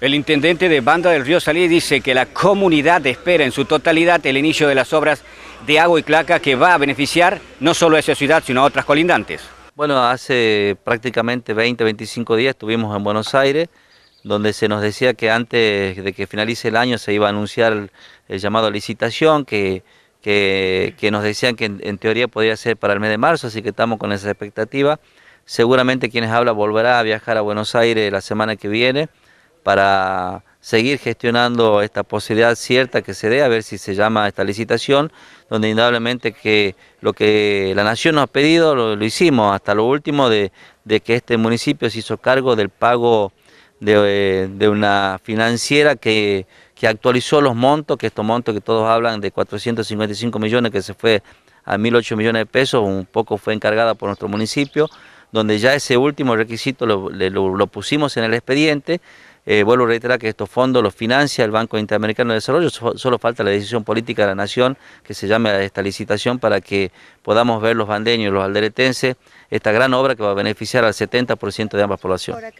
El intendente de Banda del Río Salí dice que la comunidad espera en su totalidad el inicio de las obras de agua y claca que va a beneficiar no solo a esa ciudad, sino a otras colindantes. Bueno, hace prácticamente 20, 25 días estuvimos en Buenos Aires, donde se nos decía que antes de que finalice el año se iba a anunciar el, llamado a licitación, que, que, nos decían que en, teoría podría ser para el mes de marzo, así que estamos con esa expectativa. Seguramente quienes habla volverá a viajar a Buenos Aires la semana que viene para seguir gestionando esta posibilidad cierta que se dé, a ver si se llama esta licitación, donde indudablemente que lo que la Nación nos ha pedido lo, hicimos hasta lo último de, que este municipio se hizo cargo del pago de, eh, una financiera que, actualizó los montos, que estos montos que todos hablan de 455 millones que se fue a 1.008 millones de pesos, un poco fue encargada por nuestro municipio, donde ya ese último requisito lo pusimos en el expediente, eh, vuelvo a reiterar que estos fondos los financia el Banco Interamericano de Desarrollo, solo falta la decisión política de la Nación que se llame a esta licitación para que podamos ver los bandeños y los alderetenses esta gran obra que va a beneficiar al 70% de ambas poblaciones.